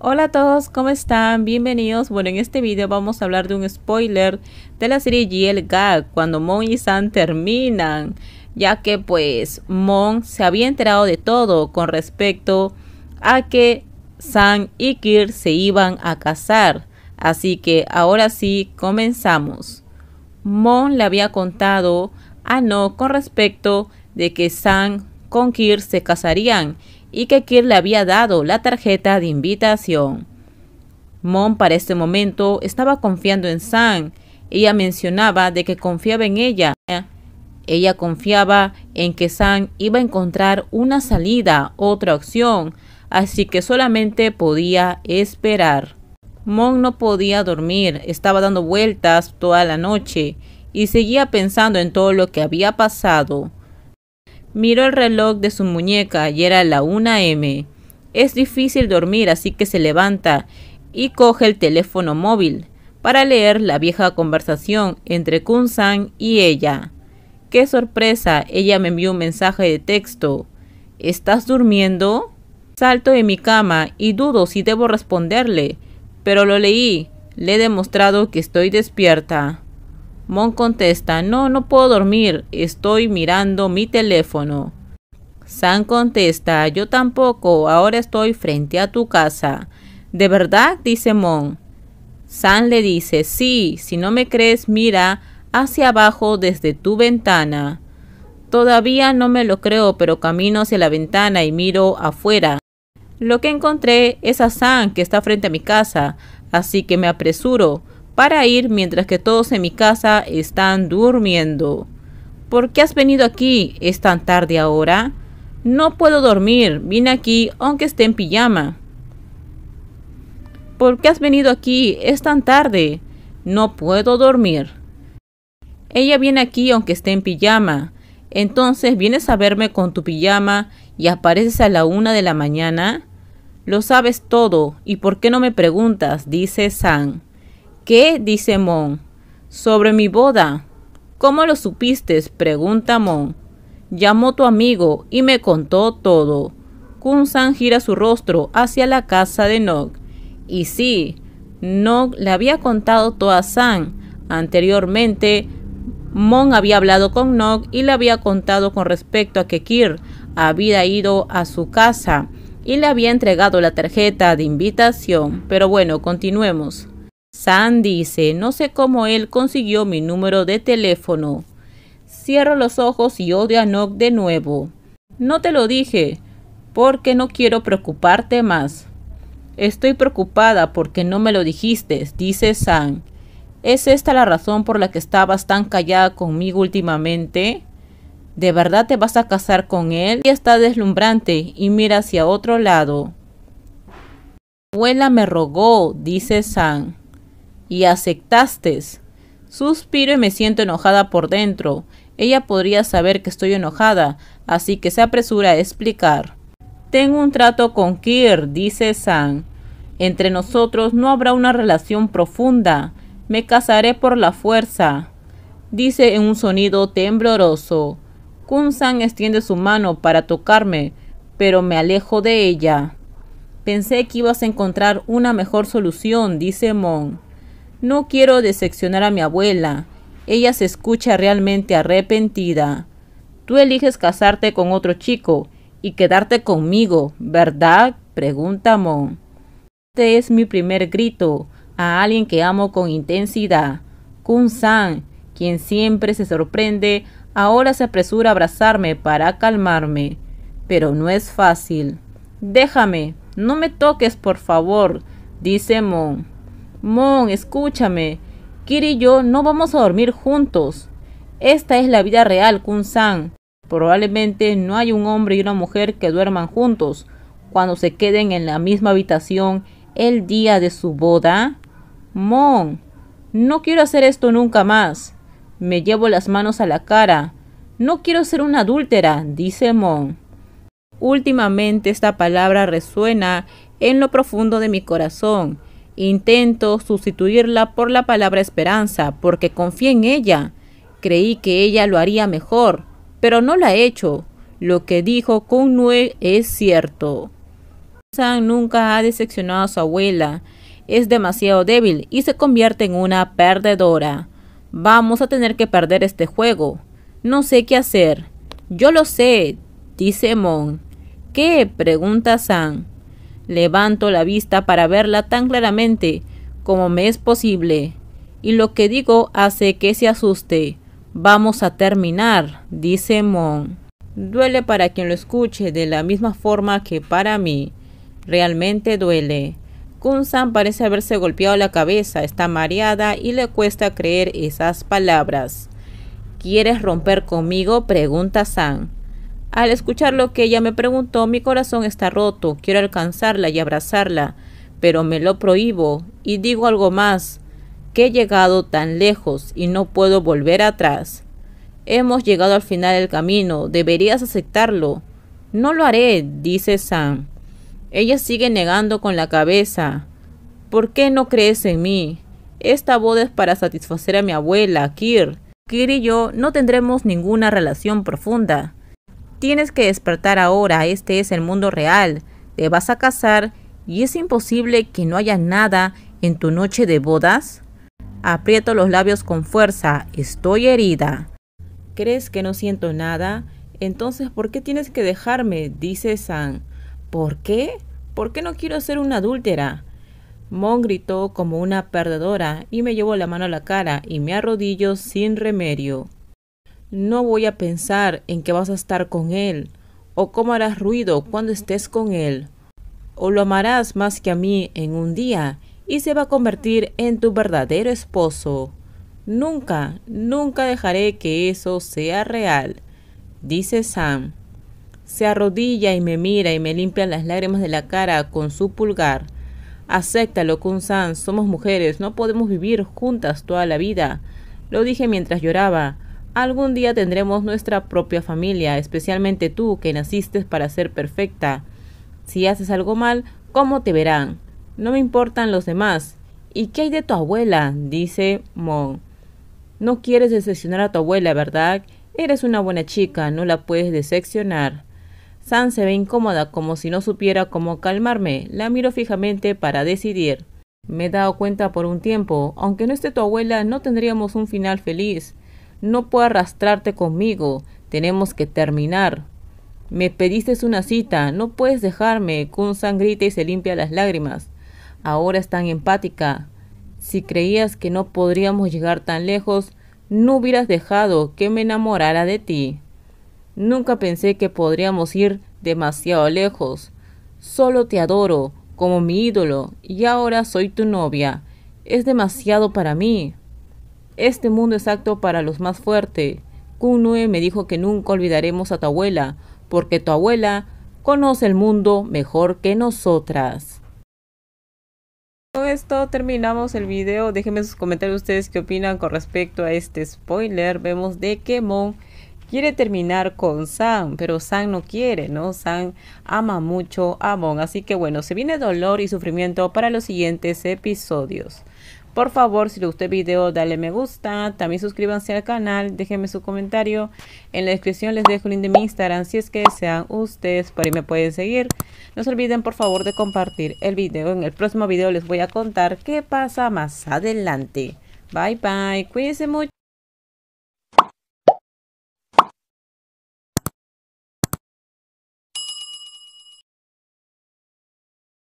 Hola a todos, ¿cómo están? Bienvenidos. Bueno, en este video vamos a hablar de un spoiler de la serie GL Gag, cuando Mon y San terminan, ya que pues Mon se había enterado de todo con respecto a que San y Kir se iban a casar. Así que ahora sí, comenzamos. Mon le había contado a ah, No con respecto de que San con Kir se casarían y que Kir le había dado la tarjeta de invitación. Mon para este momento estaba confiando en San. Ella mencionaba de que confiaba en ella. Ella confiaba en que San iba a encontrar una salida, otra opción, así que solamente podía esperar. Mon no podía dormir, estaba dando vueltas toda la noche y seguía pensando en todo lo que había pasado. Miró el reloj de su muñeca y era la 1 m Es difícil dormir, así que se levanta y coge el teléfono móvil para leer la vieja conversación entre Kun-san y ella. ¡Qué sorpresa! Ella me envió un mensaje de texto. ¿Estás durmiendo? Salto de mi cama y dudo si debo responderle, pero lo leí. Le he demostrado que estoy despierta. Mon contesta, no, no puedo dormir, estoy mirando mi teléfono. San contesta, yo tampoco, ahora estoy frente a tu casa. ¿De verdad? dice Mon. San le dice, sí, si no me crees, mira hacia abajo desde tu ventana. Todavía no me lo creo, pero camino hacia la ventana y miro afuera. Lo que encontré es a San que está frente a mi casa, así que me apresuro para ir mientras que todos en mi casa están durmiendo. ¿Por qué has venido aquí? ¿Es tan tarde ahora? No puedo dormir, vine aquí aunque esté en pijama. ¿Por qué has venido aquí? Es tan tarde. No puedo dormir. Ella viene aquí aunque esté en pijama. Entonces vienes a verme con tu pijama y apareces a la una de la mañana. Lo sabes todo, ¿y por qué no me preguntas? dice San. ¿Qué? dice Mon. Sobre mi boda. ¿Cómo lo supiste? pregunta Mon. Llamó tu amigo y me contó todo. kun san gira su rostro hacia la casa de Nog. Y sí, Nog le había contado todo a San. Anteriormente, Mon había hablado con Nog y le había contado con respecto a que Kir había ido a su casa y le había entregado la tarjeta de invitación. Pero bueno, continuemos. San dice, no sé cómo él consiguió mi número de teléfono. Cierro los ojos y odio a Nock de nuevo. No te lo dije, porque no quiero preocuparte más. Estoy preocupada porque no me lo dijiste, dice San. ¿Es esta la razón por la que estabas tan callada conmigo últimamente? ¿De verdad te vas a casar con él? Y está deslumbrante y mira hacia otro lado. Abuela me rogó, dice San y aceptaste. Suspiro y me siento enojada por dentro. Ella podría saber que estoy enojada, así que se apresura a explicar. Tengo un trato con Kir, dice San. Entre nosotros no habrá una relación profunda. Me casaré por la fuerza, dice en un sonido tembloroso. Kun-san extiende su mano para tocarme, pero me alejo de ella. Pensé que ibas a encontrar una mejor solución, dice Mon. No quiero decepcionar a mi abuela. Ella se escucha realmente arrepentida. Tú eliges casarte con otro chico y quedarte conmigo, ¿verdad? pregunta Mon. Este es mi primer grito a alguien que amo con intensidad. Kun-san, quien siempre se sorprende, ahora se apresura a abrazarme para calmarme. Pero no es fácil. Déjame, no me toques, por favor, dice Mon. Mon, escúchame. Kiri y yo no vamos a dormir juntos. Esta es la vida real, Kun-san. Probablemente no hay un hombre y una mujer que duerman juntos cuando se queden en la misma habitación el día de su boda. Mon, no quiero hacer esto nunca más. Me llevo las manos a la cara. No quiero ser una adúltera, dice Mon. Últimamente esta palabra resuena en lo profundo de mi corazón Intento sustituirla por la palabra esperanza, porque confié en ella. Creí que ella lo haría mejor, pero no la ha hecho. Lo que dijo Nue es cierto. San nunca ha decepcionado a su abuela. Es demasiado débil y se convierte en una perdedora. Vamos a tener que perder este juego. No sé qué hacer. Yo lo sé, dice Mon. ¿Qué? pregunta san Levanto la vista para verla tan claramente como me es posible, y lo que digo hace que se asuste. Vamos a terminar, dice Mon. Duele para quien lo escuche de la misma forma que para mí. Realmente duele. san parece haberse golpeado la cabeza, está mareada y le cuesta creer esas palabras. ¿Quieres romper conmigo? pregunta San. Al escuchar lo que ella me preguntó, mi corazón está roto, quiero alcanzarla y abrazarla, pero me lo prohíbo y digo algo más, que he llegado tan lejos y no puedo volver atrás. Hemos llegado al final del camino, deberías aceptarlo. No lo haré, dice Sam. Ella sigue negando con la cabeza. ¿Por qué no crees en mí? Esta boda es para satisfacer a mi abuela, Kir. Kir y yo no tendremos ninguna relación profunda. Tienes que despertar ahora, este es el mundo real. Te vas a casar y es imposible que no haya nada en tu noche de bodas. Aprieto los labios con fuerza, estoy herida. ¿Crees que no siento nada? Entonces, ¿por qué tienes que dejarme? dice San. ¿Por qué? ¿Por qué no quiero ser una adúltera? Mon gritó como una perdedora y me llevó la mano a la cara y me arrodillo sin remedio. No voy a pensar en que vas a estar con él, o cómo harás ruido cuando estés con él, o lo amarás más que a mí en un día, y se va a convertir en tu verdadero esposo. Nunca, nunca dejaré que eso sea real, dice Sam. Se arrodilla y me mira y me limpia las lágrimas de la cara con su pulgar. Acéptalo, kun Sam, somos mujeres, no podemos vivir juntas toda la vida. Lo dije mientras lloraba. Algún día tendremos nuestra propia familia, especialmente tú que naciste para ser perfecta. Si haces algo mal, ¿cómo te verán? No me importan los demás. ¿Y qué hay de tu abuela? dice Mon. No quieres decepcionar a tu abuela, ¿verdad? Eres una buena chica, no la puedes decepcionar. San se ve incómoda, como si no supiera cómo calmarme. La miro fijamente para decidir. Me he dado cuenta por un tiempo, aunque no esté tu abuela, no tendríamos un final feliz. No puedo arrastrarte conmigo. Tenemos que terminar. Me pediste una cita. No puedes dejarme. Con sangrita y se limpia las lágrimas. Ahora es tan empática. Si creías que no podríamos llegar tan lejos, no hubieras dejado que me enamorara de ti. Nunca pensé que podríamos ir demasiado lejos. Solo te adoro como mi ídolo y ahora soy tu novia. Es demasiado para mí. Este mundo es acto para los más fuertes. Kunue me dijo que nunca olvidaremos a tu abuela, porque tu abuela conoce el mundo mejor que nosotras. Con esto terminamos el video. Déjenme sus comentarios ustedes qué opinan con respecto a este spoiler. Vemos de que Mon quiere terminar con Sam, pero Sam no quiere, ¿no? Sam ama mucho a Mon. Así que bueno, se viene dolor y sufrimiento para los siguientes episodios. Por favor, si le gustó el video, dale me gusta. También suscríbanse al canal, déjenme su comentario. En la descripción les dejo el link de mi Instagram si es que sean ustedes. Por ahí me pueden seguir. No se olviden, por favor, de compartir el video. En el próximo video les voy a contar qué pasa más adelante. Bye, bye. Cuídense mucho.